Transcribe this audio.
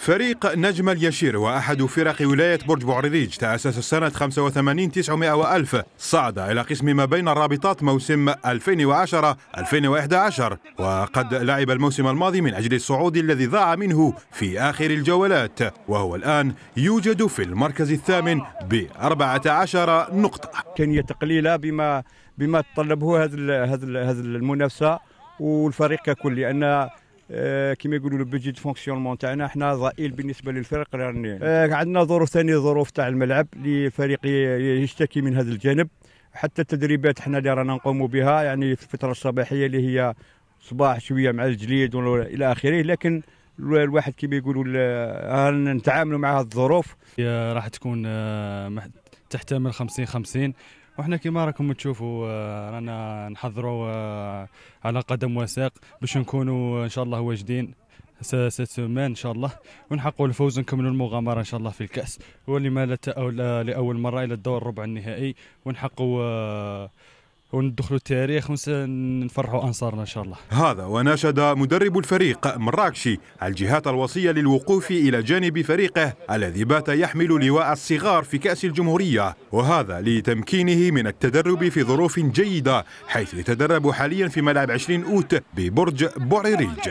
فريق نجم اليشير وأحد فرق ولاية برج بوعريريج تأسس سنة 85 900 ألف صعد إلى قسم ما بين الرابطات موسم 2010-2011 وقد لعب الموسم الماضي من أجل الصعود الذي ضاع منه في آخر الجولات وهو الآن يوجد في المركز الثامن ب 14 نقطة كان تقليلة بما بما تطلبه هذا هذا المنافسة والفريق ككل لأن آه، كما يقولوا لو بودجي دو فونكسيونمون تاعنا حنا ضئيل بالنسبه للفرق راني آه، عندنا ظروف ثانيه ظروف تاع الملعب لفريق يشتكي من هذا الجانب حتى التدريبات حنا اللي رانا نقوموا بها يعني في الفتره الصباحيه اللي هي صباح شويه مع الجليد الى اخره لكن الواحد كما يقولوا نتعاملوا مع هذه الظروف راح تكون آه، تحتمل 50 50 وحنا كيما راكم تشوفوا آه، رانا نحضروا آه، على قدم وساق باش نكونوا ان شاء الله واجدين سيت سومان ان شاء الله ونحققوا الفوز ونكملوا المغامره ان شاء الله في الكاس ولما لا تأول لاول مره الى الدور الربع النهائي ونحققوا آه، وندخلوا التاريخ ونفرحوا انصارنا ان شاء الله. هذا وناشد مدرب الفريق مراكشي الجهات الوصيه للوقوف الى جانب فريقه الذي بات يحمل لواء الصغار في كاس الجمهوريه وهذا لتمكينه من التدرب في ظروف جيده حيث يتدرب حاليا في ملعب 20 اوت ببرج بوريريج.